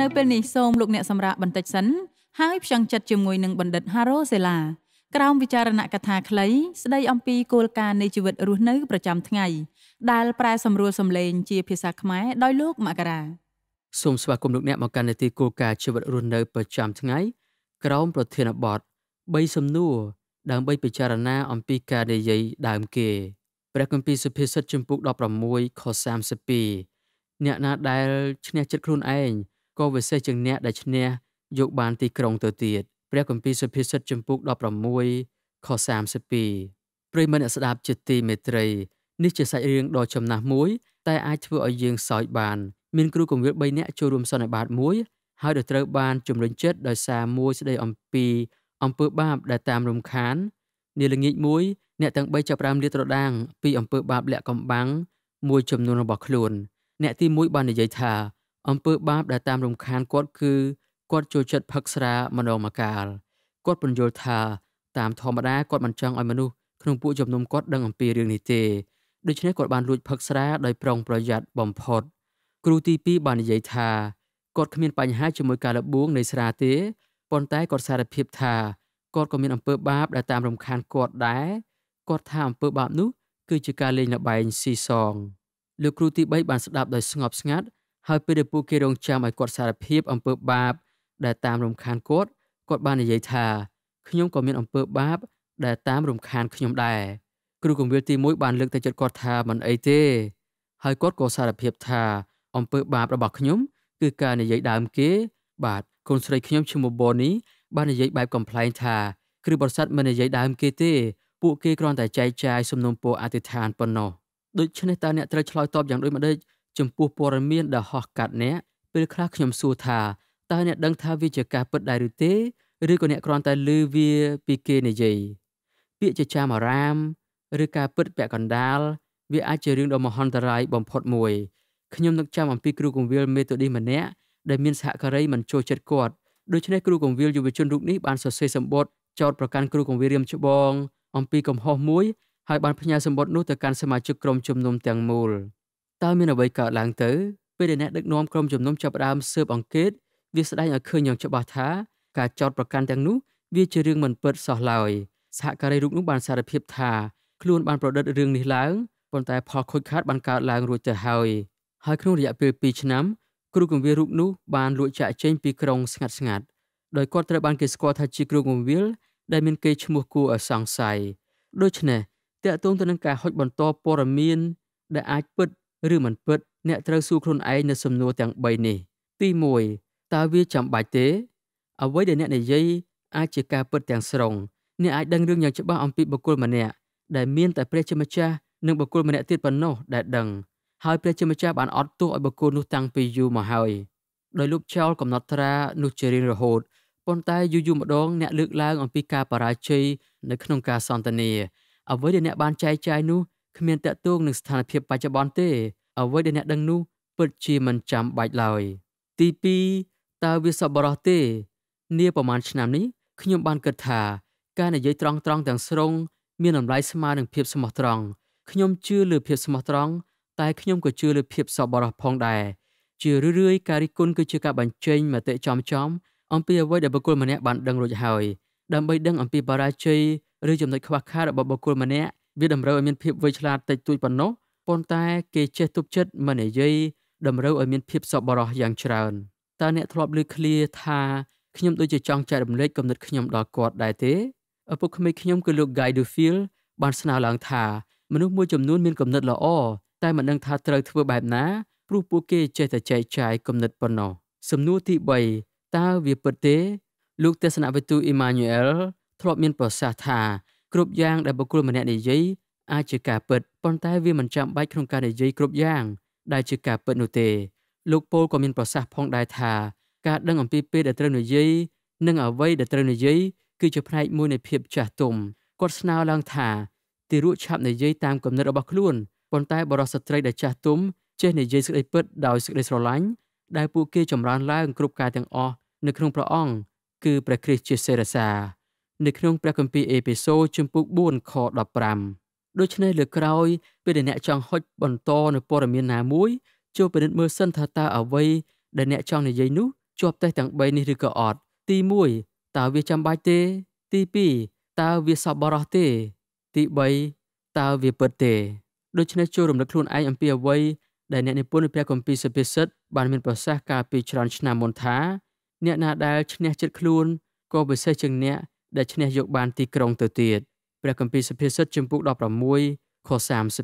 នៅពេលនេះសូមលោកអ្នកសម្រាប់បន្តិចសិនហើយផ្សងចិត្តជាមួយនឹងបណ្ឌិត Haro Sela ក្រោមវិចារណកថាខ្លីស្ដីអំពីគោលការណ៍នៃជីវិតរស់នៅប្រចាំថ្ងៃដែលប្រែសម្រួលសម្លេងជាភាសាខ្មែរដោយលោកមករាសូមស្វាគមន៍លោកអ្នកមកកាន់នីតិគោលការណ៍ជីវិតរស់នៅប្រចាំថ្ងៃ ក្រោមប្រធានបទ3សំណួរដើម្បីពិចារណា អំពីការនិយាយដើមគេព្រះគម្ពីរសុភាសិតជំពូក16ខ32អ្នកណាដែលឈ្នះចិត្តខ្លួនឯងក៏វិសេសជាងអ្នកដែលឈ្នះយកបានទីក្រុងទៅទៀតព្រះគម្ពីរសុភាសិតចំពុក16ខ32ប្រិយមិត្តអ្នកស្ដាប់ជាទីមេត្រីនេះជាសាច់រឿងដ៏ចំណាស់មួយ តែអាចធ្វើឲ្យយើងសើចបានមានគ្រូគង្វាល3នាក់ចូលរួមសន្និបាតមួយហើយដែលត្រូវបាន ជំរុញចិត្តដោយសារមួយស្ដីអំពីអំពើបាប ដែលតាមរំខាននាល្ងាចមួយ អ្នកទាំង3ចាប់ផ្ដើមលាតត្រដាងពីអំពើបាបលាក់កំបាំងមួយចំនួនរបស់ខ្លួន អ្នកទី1បាននិយាយថាអំពើបាបដែលតាមរំខានគាត់គឺគាត់ចូលចិត្តផឹកស្រាម្ដងមកកាលគាត់បញ្យល់ថាតាមធម្មតាគាត់មិនចង់ឲ្យមនុស្សក្នុងពួកជំនុំគាត់ដឹងអំពីរឿងនេះទេដូច្នេះគាត់បានលួចផឹកស្រាដោយប្រុងប្រយ័ត្នបំផុតគ្រូទី2បាននិយាយថាគាត់គ្មានបញ្ហាជាមួយការលបួងនៃស្រាទេប៉ុន្តែគាត់សារភាពថាគាត់ក៏មានអំពើបាបដែលតាមរំខានគាត់ដែរគាត់ថាអំពើបាបនោះគឺជាការលេងល្បែងស៊ីសងលោកគ្រូទី3បានស្ដាប់ដោយស្ងប់ស្ងាត់ហើយពេលដែលពួកគេរងចាំឲ្យគាត់សារភាពអំពើបាបដែលតាមរំខានគាត់គាត់បាននិយាយថាខ្ញុំក៏មាន អំពើបាបដែលតាមរំខានខ្ញុំដែរគ្រូគង្វាលទី1បានលើកទៅចិត្តគាត់ថាមិនអីទេ ហើយគាត់ក៏សារភាពថា អំពើបាប របស់ខ្ញុំ គឺការនិយាយដើមគេ បាទកូនស្រីខ្ញុំឈ្មោះបូនីបាននិយាយបែបកំ pl ែងថាគ្រូបរិស័ទមិននិយាយដើមគេទេពួកគេគ្រាន់តែចែកចាយសំណុំពរអធិដ្ឋានប៉ុណ្ណោះដូច្នេះតើអ្នកត្រូវឆ្លើយតបយ៉ាងដូចម្ដេចចំពោះព័ត៌មានដែលហោះកាត់អ្នកពេលខ្លះខ្ញុំសួរថាតើអ្នកដឹងថាវាជាការពិតដែរឬទេ ឬក៏អ្នកគ្រាន់តែឮវាពីគេនិយាយពាក្យជាចាមអារាមឬការពិតពាក់កណ្ដាលវាអាចជារឿងដ៏មហន្តរាយបំផុតមួយខ្ញុំនឹកចាំអំពីគ្រូគង្វាលមេតូឌីម្នាក់ដែលមានសហការីមិនចូលចិត្តគាត់ដូច្នេះគ្រូគង្វាលយុវជនរូបនេះបានសរសេរសម្បត្តិចោទប្រកាន់គ្រូគង្វាលរៀមច្បង អំពីកំហុសមួយហើយបានផ្ញើសម្បត្តិនោះទៅកាន់សមាជិកក្រុមជំនុំទាំងមូល។តើមានអ្វីកើតឡើងទៅពេលដែលអ្នកដឹកនាំក្រុមជំនុំចាប់ផ្ដើមស៊ើបអង្កេតវាស្ដែងឲ្យឃើញយ៉ាងច្បាស់ថា ការចោតប្រកាន់ទាំងនោះវាជារឿងមិនពិតសោះឡើយសហការីរូបនោះបានសារភាពថាខ្លួនបានប្រឌិតរឿងនេះឡើងប៉ុន្តែផលខូចខាតបានកើតឡើងរួចទៅហើយហើយក្នុងរយៈពេល2ឆ្នាំគ្រូគង្វាលរូបនោះបានលួចចាក់ចេញពីក្រុងស្ងាត់ស្ងាត់ដោយគាត់ត្រូវបានគេស្គាល់ថាជាគ្រូគង្វាលដែលមានគេឈ្មោះគួរឲ្យសង្ស័យដូច្នេះតកតងទៅនឹងការហុចបន្តព័ត៌មានដែលអាចពិតឬមិនពិតអ្នកត្រូវសួរខ្លួនឯងនៅសំណួរទាំង3នេះទី1តើវាចាំបាច់ទេ អ្វីដែលអ្នកនិយាយអាចជាការពិតទាំងស្រុងអ្នកអាចដឹងរឿងយ៉ាងច្បាស់អំពីបុគ្គល ម្នាក់ដែលមានតែព្រះជាម្ចាស់និងបុគ្គលម្នាក់ទៀតប៉ុណ្ណោះដែលដឹងហើយព្រះជាម្ចាស់បានអត់ទោសឲ្យបុគ្គលនោះតាំងពីយូរមកហើយដោយលោកចោលកំណត់ត្រានោះជារៀងរហូតប៉ុន្តែយូរយូរម្ដង អ្នកលើកឡើងអំពីការបរាជ័យនៅក្នុងការសន្ទនាអ្វីដែលអ្នកបានចែកចាយនោះគ្មានតាក់ទងនឹងស្ថានភាពបច្ចុប្បន្នទេអ្វីដែលអ្នកដឹងនោះពិតជាមិនចាំបាច់ឡើយទី2តើវាសប្បុរសទេនាប្រហែលឆ្នាំនេះខ្ញុំបានគិតថាការនិយាយត្រង់ត្រង់ទាំងស្រុងមានតម្លៃស្មើនឹងភាពស្មោះត្រង់ខ្ញុំជឿលើ ភាពស្មោះត្រង់តែខ្ញុំក៏ជឿលើភាពសប្បុរសផងដែរជារឿយៗការរិះគន់គឺជាការបញ្ចេញមតិចំចំអំពីអ្វីដែលបុគ្គលម្នាក់បានដឹងរួចហើយដើម្បីដឹង អំពីបរាជ័យឬចំណុចខ្វះខាតរបស់បុគ្គលម្នាក់វាតម្រូវឲ្យមានភាពវៃឆ្លាតតិចតួចប៉ុណ្ណោះប៉ុន្តែគេចេះទប់ចិត្តមិននិយាយតម្រូវឲ្យមានភាពសប្បុរសយ៉ាងច្រើនតើអ្នកធ្លាប់ឮឃ្លាថាខ្ញុំដូចជាចង់ចែករំលែកគំនិតខ្ញុំដល់គាត់ដែរទេឪពុកក្មេកខ្ញុំគឺលោក Guy Dufield បានស្នើឡើងថាមនុស្សមួយចំនួនមានគំនិតល្អតែមិនដឹងថាត្រូវធ្វើបែបណាព្រោះពួកគេចេះតែចែកចាយគំនិតប៉ុណ្ណោះសំណួរទី3តើវាពិតទេលោកទេសនវិទូ Emmanuel ធ្លាប់មានប្រសាសន៍ថាគ្រប់យ៉ាងដែលបុគ្គលម្នាក់និយាយអាចជាការពិតប៉ុន្តែវាមិនចាំបាច់ក្នុងការនិយាយគ្រប់យ៉ាងដែលជាការពិតនោះទេលោកពូលក៏មានប្រសាសន៍ផងដែរថាការដឹងអំពីពេលដែលត្រូវនិយាយនិងអ្វីដែលត្រូវនិយាយគឺជាផ្នែកមួយនៃភាពចាស់ទុំគាត់ស្នើឡើងថាទារកឆាប់និយាយតាមគំនិតរបស់ខ្លួនប៉ុន្តែបរិសុទ្ធស្ត្រីដែលចាស់ទុំចេះនិយាយសេចក្តីពិតដោយសេចក្តីស្រឡាញ់ដែលពួកគេចម្រើនឡើងគ្រប់ការទាំងអស់នៅក្នុងព្រះអង្គគឺព្រះគ្រីស្ទជាសេរសានៅក្នុងព្រះគម្ពីរអេពីសូជំពូក4ខ15ដូច្នេះលើក្រោយពេលដែលអ្នកចង់ហុចបន្តនៅព័ត៌មានណាមួយចូលពិនិត្យមើលសិនថាតើអ្វីដែលអ្នកចង់និយាយនោះជាប់តេសទាំង3នេះឬក៏អត់ទី1តើវាចាំបាច់ទេទី2តើវាសប្បុរសទេទី3តើវាពិតទេដូច្នេះចូលរំលឹកខ្លួនឯងអំពីអ្វី ដែលអ្នកនិពន្ធព្រះគម្ពីរសុភាសិត បានមានប្រសាសន៍កាលពីច្រើនឆ្នាំមុនថា អ្នកណាដែលឈ្នះចិត្តខ្លួនក៏ពិសេសជាងអ្នកដែលឈ្នះយកបាន ទីក្រុងទៅទៀតព្រះគម្ពីរសុភាសិតជំពូក16ខ32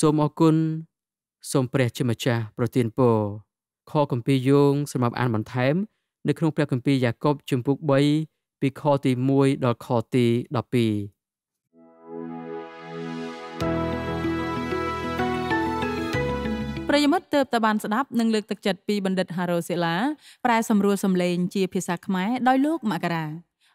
សូមអរគុណសូមព្រះជាម្ចាស់ប្រទានពរខគម្ពីរយោងសម្រាប់អានបន្ថែមនៅក្នុង ព្រះគម្ពីរយ៉ាកុបជំពូក3ពីខទី1ដល់ខទី12រិយមិត្តទើបតែបានស្ដាប់និងលើកទឹកចិត្តពីបណ្ឌិត Haro Sela ប្រែ សម្រួលសម្លេងជាភាសាខ្មែរដោយលោកមករា